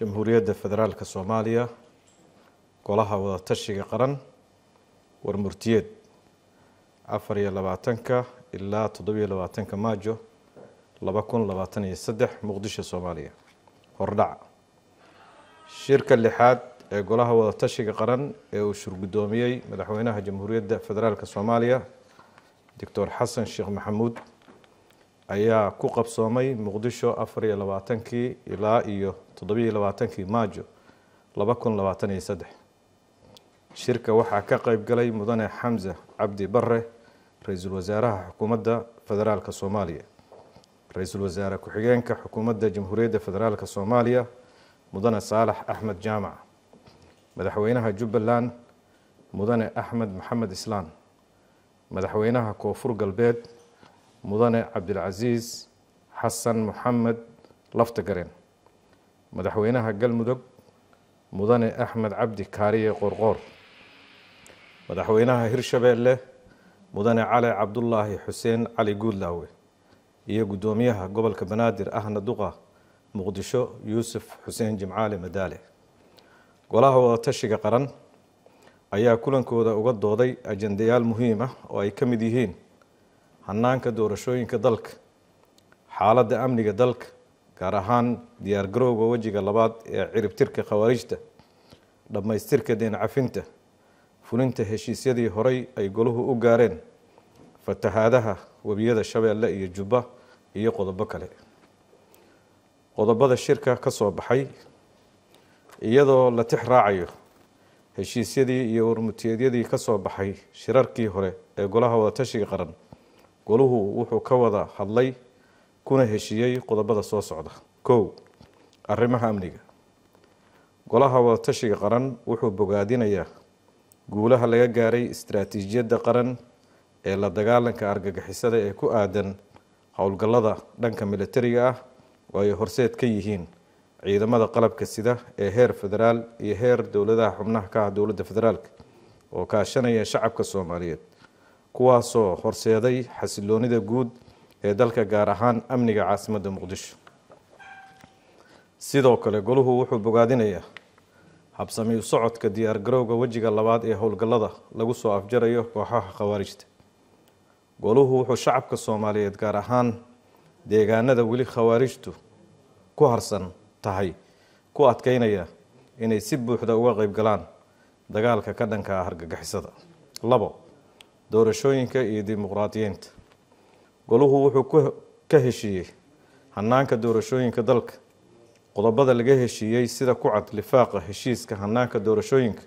jamhuuriyadda federaalka soomaaliya golaha wadatashiga qaran warmurtiyeed afar iyo labaatanka ilaa toddobiyo labaatanka maajo laba kun labaatan iyo saddex muqdisho soomaaliya hordhac shirka lixaad ee golaha wadatashiga qaran ee uu shurguddoomiyey madaxweynaha jamhuuriyadda federaalka soomaaliya doctor xasan sheekh maxamuud ayaa ku qabsoomay muqdisho afar iyo labaatankii ilaa iyo toddobiiyo labaatankii maajo laba kun labaatan iyo saddex shirka waxaa ka qayb galay mudane xamse cabdi bare ra-iisul wasaaraha xukuumadda federaalka soomaaliya ra-iisul wasaare ku-xigeenka xukuumadda jamhuuriyadda federaalka soomaaliya mudane saalax axmed jaamac madaxweynaha jubbaland mudane axmed maxamed islaan madaxweynaha koonfur galbeed mudane cabdilcasiis xasan moxamed gareen madaxweynaha galmudug mudane axmed cabdi kaariye qorqoor madaxweynaha hirshabeelle mudane cali cabdulaahi xuseen cali guudlaawe iyo guddoomiyaha gobolka banaadir ahna duqa muqdisho yuusuf xuseen jimcaale madaale golaha wadatashiga qaran ayaa kulankooda uga dooday ajendayaal muhiim ah oo ay ka mid yihiin hannaanka doorashooyinka dalka xaaladda amniga dalka gaar ahaan diyaargarowga wejiga labaad ee ciribtirka khawaarijta dhammaystirka deencafinta fulinta heshiisyadii horay ay goluhu u gaareen fatahaadaha webiyada shabeelle iyo jubba iyo qodobo kale qodobada shirka ka soo baxay iyadoo la tix raacayo heshiisyadii iyo warmutiyeedyadii ka soo baxay shirarkii hore ee golaha wadatashiga qaran goluhu wuxuu ka wada hadlay kuna heshiyey qodobada soo socda kow arrimaha amniga golaha wadatashiga qaran wuxuu bogaadinayaa guulaha laga gaaray istaraatiijiyadda qaran ee la dagaalanka argagixisada ee ku aadan howlgallada dhanka milatariga ah oo ay horseed ka yihiin ciidamada qalabka sida ee heer federaal iyo heer dowladaha xubnaha ka ah dowladda federaalk oo kaashanaya shacabka soomaaliyeed kuwaasoo horseeday xasiloonida guud ee dalka gaar ahaan amniga caasimada muqdisho sidoo kale goluhu wuxuu bogaadinayaa habsami u socodka garowga wejiga labaad ee howlgallada lagu soo afjarayo kooxaha khawaarijta goluhu wuxuu shacabka soomaaliyeed gaar ahaan deegaanada weli khawaarijtu ku harsan tahay ku adkeynaya inay si buuxda uga qeyb galaan dagaalka ka dhanka ah argagixisada labo doorashooyinka iyo dimuqraadiyeynta golahu wuxuu ka heshiiyey hanaanka doorashooyinka dalka qodobada laga heshiiyey sida ku cad lifaaqa heshiiska hanaanka doorashooyinka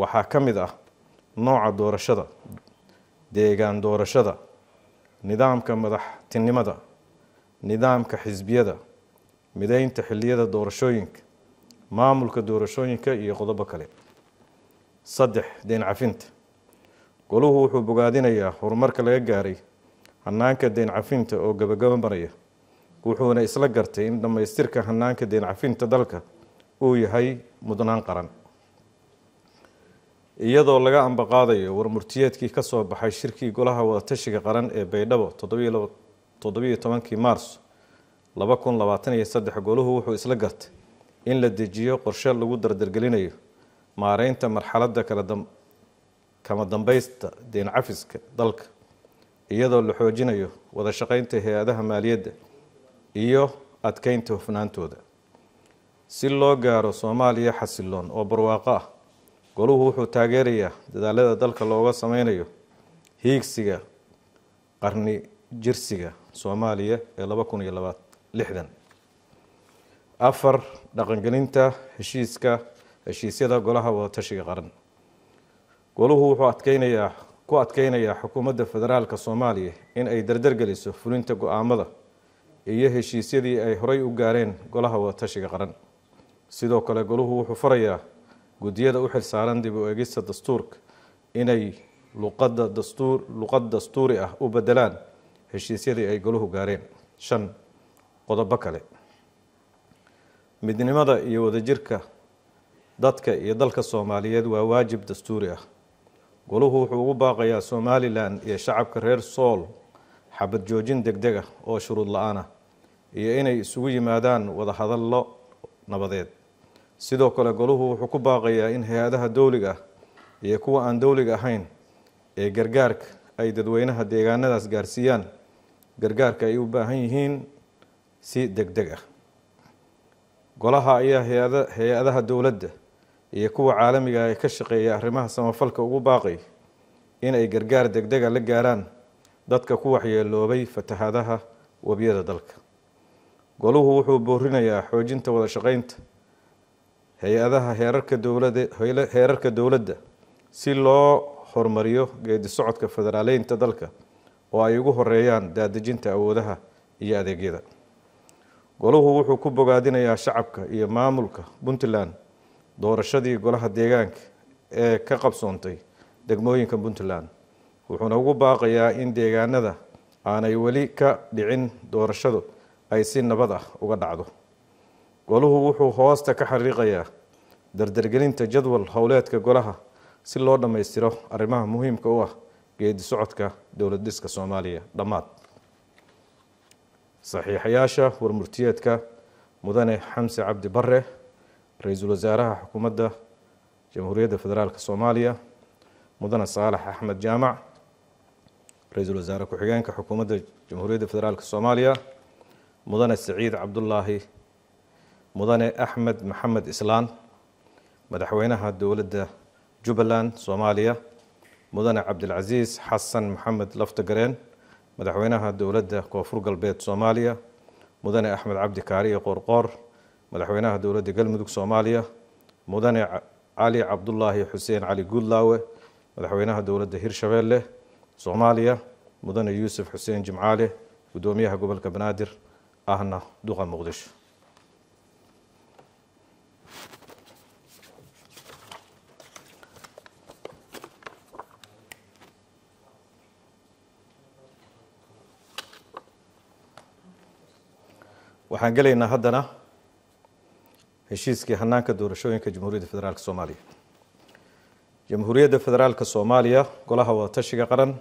waxaa ka mid ah nooca doorashada deegaan doorashada nidaamka madaxtinimada nidaamka xisbiyada mideynta xiliyada doorashooyinka maamulka doorashooyinka iyo qodobo kale saddex deen cafinta goluhu wuxuu bogaadinayaa horumarka laga gaaray hanaanka deen cafinta oo gabagaba maraya wuxuuna isla gartay in dhammaystirka hanaanka deen cafinta dalka uu yahay mudnaan qaran iyadoo laga ambaqaadayo warmurtiyeedkii ka soo baxay shirkii golaha wadatashiga qaran ee baydhabo toddobiyo tobankii maars laba kun labaatan iyo saddex goluhu wuxuu isla gartay in la dejiyo qorshe lagu dardargelinayo maareynta marxaladda kama dambaysta deen cafiska dalka iyadoo la xoojinayo wada shaqaynta hay-adaha maaliyadda iyo adkeynta hufnaantooda si loo gaaro soomaaliya xasiloon oo barwaaqo ah goluhu wuxuu taageerayaa dadaalada dalka looga sameynayo hiigsiga qarni jirsiga soomaaliya ee laba kun iyo laba lixdan afar dhaqangelinta heshiiska heshiisyada golaha wadatashiga qaran goluhu wuxuu adkeynayaa ku adkeynaya xukuumadda federaalka soomaaliya in ay dardargeliso fulinta go-aamada iyo heshiisyadii ay horey u gaareen golaha wadatashiga qaran sidoo kale goluhu wuxuu farayaa guddiyada u xilsaaran dib u eegista dastuurka inay luqada dastuur luqad dastuuri ah u bedelaan heshiisyadii ay golahu gaareen shan qodobo kale midnimada iyo wadajirka dadka iyo dalka soomaaliyeed waa waajib dastuuri ah goluhu wuxuu ugu baaqayaa somalilan iyo shacabka reer sool xabad joojin degdeg ah oo shuruud la-aan ah iyo inay isugu yimaadaan wadahadallo nabadeed sidoo kale goluhu wuxuu ku baaqayaa in hay-adaha dowliga ah iyo kuwa aan dowliga ahayn ee gargaarka ay dadweynaha deegaanadaas gaarsiiyaan gargaarka ay u baahan yihiin si deg deg ah golaha ayaa hay-adaha dowladda iyo kuwa caalamiga ah ee ka shaqeeya arrimaha samafalka ugu baaqay in ay gargaar degdega ah la gaaraan dadka ku waxyeeloobay fatahadaha webiyada dalka goluhu wuxuu boorinayaa xoojinta wada shaqeynta hay-adaha heerarka dowlade heerarka dowladda si loo horumariyo geedi socodka federaaleynta dalka oo ay ugu horeeyaan daadejinta awoodaha iyo adeegyada goluhu wuxuu ku bogaadinayaa shacabka iyo maamulka puntland doorashadii golaha deegaanka ee ka qabsoontay degmooyinka puntland wuxuuna ugu baaqayaa in deegaanada aanay weli ka dhicin doorashadu ay si nabad ah uga dhacdo goluhu wuxuu hoosta ka xariiqayaa dardargelinta jadwal howleedka golaha si loo dhammaystiro arrimaha muhiimka u ah geedi socodka dowlad dhiska soomaaliya dhammaad saxiixayaasha warmurtiyeedka mudane xamse cabdi bare رئيس الوزراء حكومة جمهورية فدرالية الصومالية مدن صالح أحمد جامع رئيس الوزراء كحجان كحكومة جمهورية فدرالية الصومالية مدن سعيد عبد الله مدن أحمد محمد إسلام مدحوينها الدولة جبلان صوماليا مدن عبد العزيز حسن محمد لفتقرين مدحوينها الدولة كوفرق البيت صوماليا مدن أحمد عبد كاري قرقر madaxweynaha dowladda galmudug soomaaliya mudane cali cabdulaahi xuseen cali guudlaawe madaxweynaha dowladda hirshabeelle soomaaliya mudane yuusuf xuseen jimcaale gudoomiyaha gobolka banaadir ahna duqa muqdisho waxaan gelaynaa haddana heshiiskii hanaanka doorashooyinka jamhuuriyadda federaalk soomaaliya jamhuuriyadda federaalk soomaaliya golaha wadatashiga qaran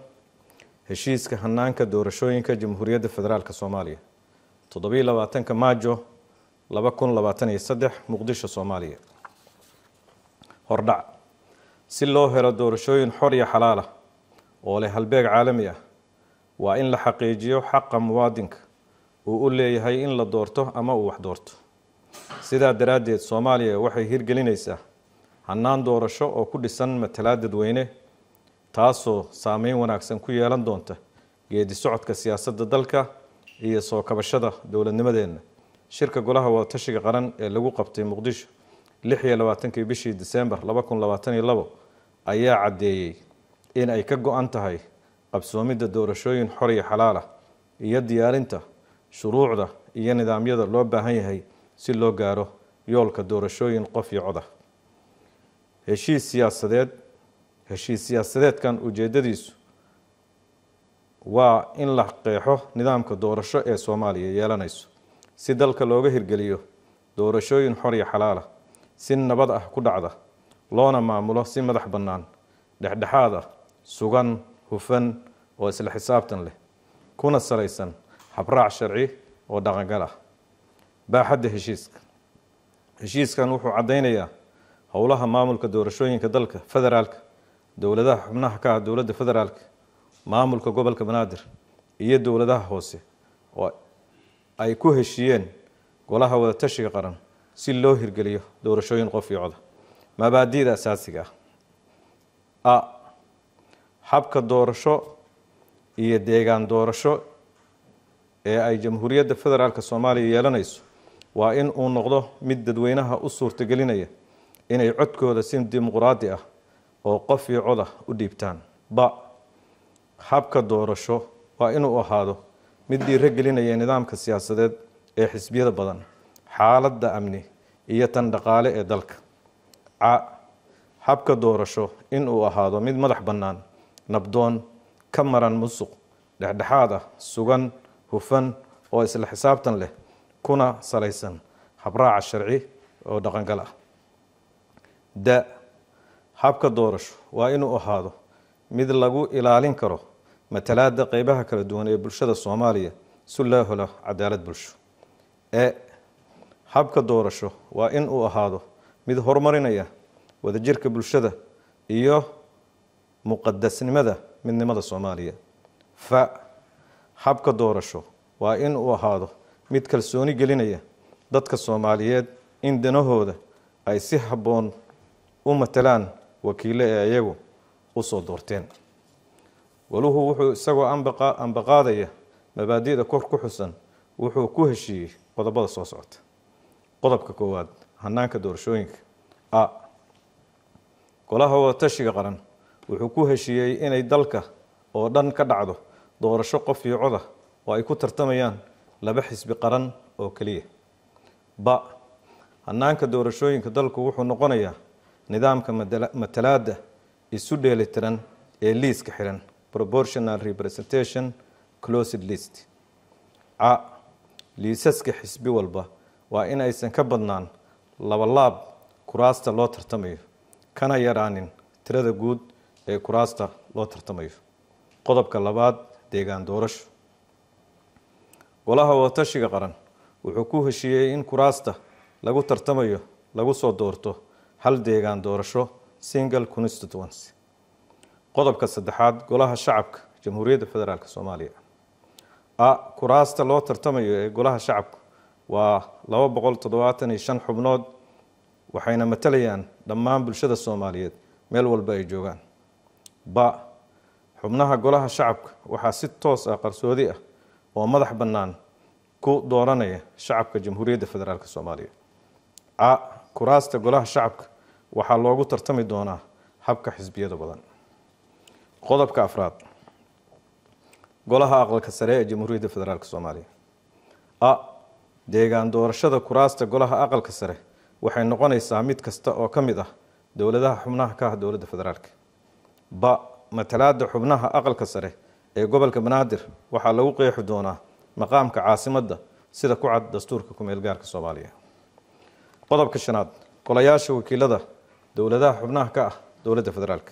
heshiiska hanaanka doorashooyinka jamhuuriyadda federaalk soomaaliya toddobiiy labaatanka maajo laba kun labaatan iyo saddex muqdisho soomaaliya hordhac si loo helo doorashooyin xor iyo xalaala oo leh halbeeg caalami ah waa in la xaqiijiyo xaqa muwaadinka uu u leeyahay in la doorto ama uu wax doorto sidaa daraaddeed soomaaliya waxay hirgelinaysaa hannaan doorasho oo ku dhisan matalaa dadweyne taasoo saameyn wanaagsan ku yeelan doonta geedi socodka siyaasadda dalka iyo soo kabashada dowladnimadeenna shirka golaha wadatashiga qaran ee lagu qabtay muqdisho lix iyo labaatankii bishii disembar laba kun labaatan iyo labo ayaa caddeeyey in ay ka go-an tahay qabsoomidda doorashooyin xor iyo xalaal ah iyo diyaarinta shuruucda iyo nidaamyada loo baahan yahay si loo gaaro yoolka doorashooyin qof iyo cod ah heshiis siyaasadeed heshiis siyaasadeedkan ujeeddadiisu waa in la qeexo nidaamka doorasho ee soomaaliya yeelanayso si dalka looga hirgeliyo doorashooyin xor iyo xalaala si nabad ah ku dhacda loona maamulo si madax bannaan dhexdhexaad ah sugan hufan oo isla xisaabtan leh kuna salaysan habraac sharci oo dhaqangal ah baa xadda heshiiska heshiiskan wuxuu caddaynayaa howlaha maamulka doorashooyinka dalka federaalka dowladaha xubnaha ka ah dowladda federaalka maamulka gobolka banaadir iyo dowladaha hoose oo ay ku heshiiyeen golaha wadatashiga qaran si loo hirgeliyo doorashooyin qof iyo coda mabaadi'da asaasiga ah a xabka doorasho iyo deegaan doorasho ee ay jamhuuriyadda federaalka soomaaliya yeelanayso waa in uu noqdo mid dadweynaha u suurtagelinaya inay codkooda si dimuqraadi ah oo qof iyo codah u dhiibtaan ba habka doorasho waa inuu ahaado mid dhiirogelinaya nidaamka siyaasadeed ee xisbiyada badan xaaladda amni iyo tan dhaqaale ee dalka ca habka doorasho inuu ahaado mid madax bannaan nabdoon ka maran musuq dhexdhexaad ah sugan hufan oo isla xisaabtan leh kuna salaysan habraaca sharci oo dhaqangal ah da habka doorasho waa inuu ahaado mid lagu ilaalin karo matalaada qaybaha kala duwan ee bulshada soomaaliya si loo helo cadaalad bulsho e habka doorasho waa in uu ahaado mid horumarinaya wadajirka bulshada iyo muqadasnimada midnimada soomaaliya fa habka doorasho waa in uu ahaado mid kalsooni gelinaya dadka soomaaliyeed in danahooda ay si habboon u matalaan wakiillo ee iyagu u soo doorteen waluhu wuxuu isagoo ambaqaadaya mabaadi'da kor ku xusan wuxuu ku heshiiyey qodobada soo socota qodobka koowaad hanaanka doorashooyinka a golaha wadatashiga qaran wuxuu ku heshiiyey inay dalka oo dhan ka dhacdo doorasho qof iyo coda oo ay ku tartamayaan laba xisbi qaran oo keliya ba hanaanka doorashooyinka dalku wuxuu noqonayaa nidaamka matalaada isu dheelitiran ee liiska xiran proportional representation closed list ca liisaska xisbi walba waa in aysan ka badnaan labalaab kuraasta loo tartamayo kana yaraanin tirada guud ee kuraasta loo tartamayo qodobka labaad deegaan doorasho golaha wadatashiga qaran wuxuu ku heshiiyey in kuraasta lagu tartamayo lagu soo doorto hal deegaan doorasho single constituency qodobka saddexaad golaha shacabka jamhuuriyadda federaalk soomaaliya a kuraasta loo tartamayo ee golaha shacabka waa laba boqol toddobaatan iyo shan xubnood waxayna matalayaan dhammaan bulshada soomaaliyeed meel walba ay joogaan ba xubnaha golaha shacabka waxaa si toos ah qarsoodi ah oo madax bannaan ku dooranaya shacabka jamhuuriyadda federaalk soomaaliya a kuraasta golaha shacabka waxaa loogu tartami doonaa habka xisbiyada badan qodobka afraad golaha aqalka sare ee jamhuuriyadda federaalk soomaaliya a deegaan doorashada kuraasta golaha aqalka sare waxay noqonaysaa mid kasta oo ka mid ah dowladaha xubnaha ka ah dowladda federaalk ba matalaada xubnaha aqalka sare ee gobolka banaadir waxaa lagu qeexi doonaa maqaamka caasimadda sida ku cad dastuurka kumeel gaarka soomaaliya qodobka shanaad golayaasha wakiilada dowladaha xubnaha ka ah dowladda federaalk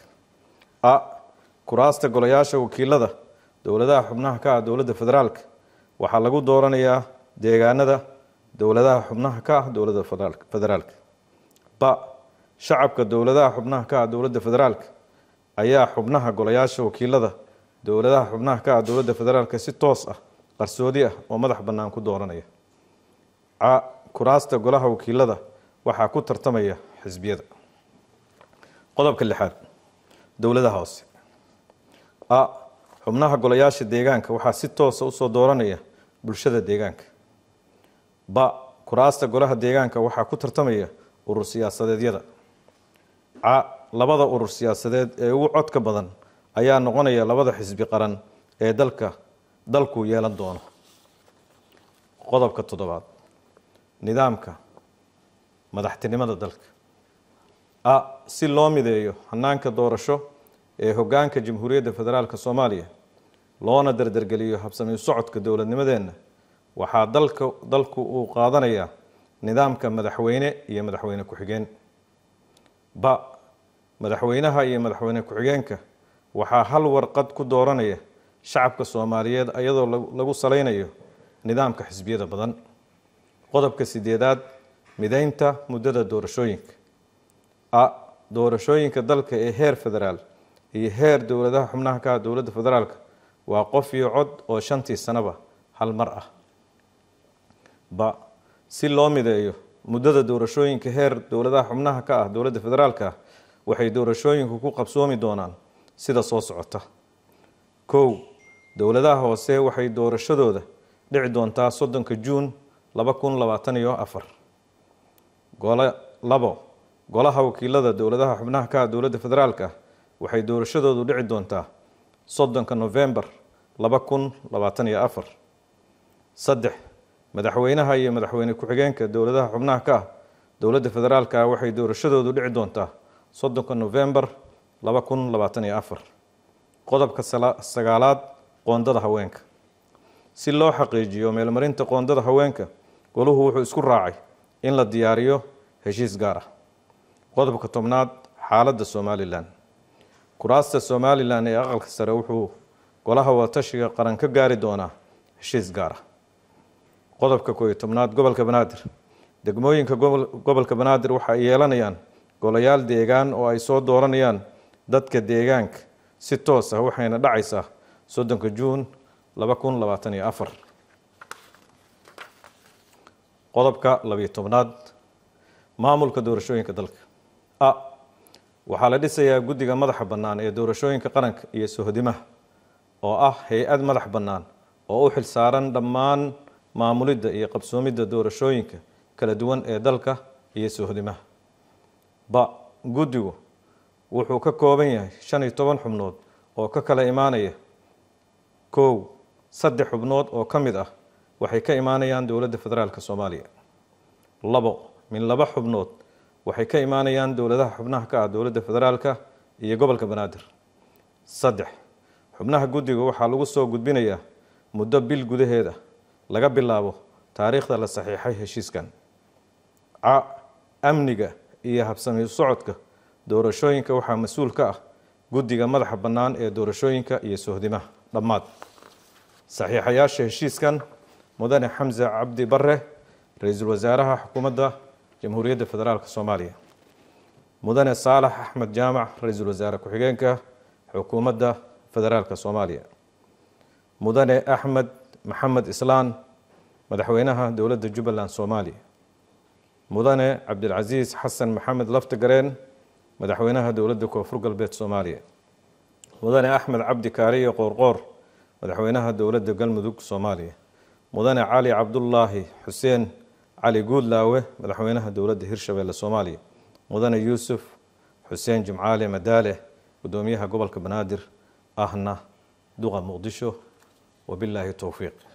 a kuraasta golayaasha wakiilada dowladaha xubnaha ka ah dowladda federaalk waxaa lagu dooranayaa deegaanada dowladaha xubnaha ka ah dowladda federaalk ba shacabka dowladaha xubnaha ka ah dowladda federaalk ayaa xubnaha golayaasha wakiilada dowladaha xubnaha ka ah dowladda federaalk si toos ah qarsoodi ah oo madax bannaan ku dooranaya ca kuraasta golaha wakiilada waxaa ku tartamaya xisbiyada qodobka lixaad dowladaha hoose a xubnaha golayaasha deegaanka waxaa si toosa ah usoo dooranaya bulshada deegaanka ba kuraasta golaha deegaanka waxaa ku tartamaya urur siyaasadeedyada ca labada urur siyaasadeed ee ugu codka badan ayaa noqonaya labada xisbi qaran ee dalka dalku yeelan doono qodobka toddobaad nidaamka madaxtinimada dalka a si loo mideeyo hanaanka doorasho ee hoggaanka jamhuuriyadda federaalk soomaaliya loona derdergeliyo habsami socodka dowladnimadeenna waxaa dalka dalku uu qaadanayaa nidaamka madaxweyne iyo madaxweyne ku-xigeen ba madaxweynaha iyo madaxweyne ku-xigeenka waxaa hal warqad ku dooranaya shacabka soomaaliyeed iyadoo lagu salaynayo nidaamka xisbiyada badan qodobka sideedaad midaynta muddada doorashooyinka a doorashooyinka dalka ee heer federaal iyo heer dowladaha xubnaha ka ah dowladda federaalka waa qof iyo cod oo shantii sanaba hal mar ah ba si loo mideeyo muddada doorashooyinka heer dowladaha xubnaha ka ah dowladda federaalka ah waxay doorashooyinku ku qabsoomi doonaan sida soo socota kow dowladaha hoose waxay doorashadooda dhici doontaa soddonka juun laba kun labaatan iyo afar gole labo golaha wakiilada dowladaha xubnaha ka ah dowladda federaalka waxay doorashadoodu dhici doontaa soddonka novembar laba kun labaatan iyo afar saddex madaxweynaha iyo madaxweyne ku-xigeenka dowladaha xubnaha ka ah dowladda federaalka waxay doorashadoodu dhici doontaa soddonka novembar laba kun labaatan iyo afar qodobka sagaalaad qoondada haweenka si loo xaqiijiyo meelmarinta qoondada haweenka goluhu wuxuu isku raacay in la diyaariyo heshiis gaar ah qodobka tobnaad xaaladda somalilan kuraasta somalilan ee aqalka sare wuxuu golaha wadatashiga qaran ka gaari doonaa heshiis gaar ah qodobka kooiyo tobnaad gobolka banaadir degmooyinka gobolka banaadir waxa ay yeelanayaan golayaal deegaan oo ay soo dooranayaan dadka deegaanka si toos ah waxayna dhacaysaa soddonka juun laba kun labaatan iyo afar qodobka labiyo tobnaad maamulka doorashooyinka dalka a waxaa la dhisayaa guddiga madaxa bannaan ee doorashooyinka qaranka iyo sohodimaha oo ah hay-ad madax bannaan oo u xil saaran dhammaan maamulidda iyo qabsoomidda doorashooyinka kala duwan ee dalka iyo sohodimaha ba guddigu wuxuu ka kooban yahay shan iyo toban xubnood oo ka kala imaanaya kow saddex xubnood oo ka mid ah waxay ka imaanayaan dowladda federaalka soomaaliya labo min laba xubnood waxay ka imaanayaan dowladaha xubnaha ka ah dowladda federaalka iyo gobolka banaadir saddex xubnaha guddiga waxaa lagu soo gudbinayaa muddo bil gudaheeda ah, laga bilaabo taariikhda la saxiixay heshiiskan c amniga iyo habsami socodka doorashooyinka waxaa mas-uul ka ah guddiga madaxa bannaan ee doorashooyinka iyo sohdimaha dhammaad saxiixayaasha heshiiskan mudane xamse cabdi barre ra-iisul wasaaraha xukuumadda jamhuuriyadda federaalk soomaaliya mudane saalax axmed jaamac ra-iisul wasaare ku-xigeenka xukuumadda federaalk soomaaliya mudane axmed maxamed islaan madaxweynaha dowladda jubbaland soomaaliya mudane cabdilcasiis xasan maxamed gareen madaxweynaha dowladda koonfur galbeed soomaaliya mudane axmed cabdi kaariye qoorqoor madaxweynaha dowladda galmudug soomaaliya mudane cali cabdulaahi xuseen cali guudlaawe madaxweynaha dowladda hirshabeelle soomaaliya mudane yuusuf xuseen jimcaale madaale gudoomiyaha gobolka banaadir ahna duqa muqdisho wabilaahi towfiiq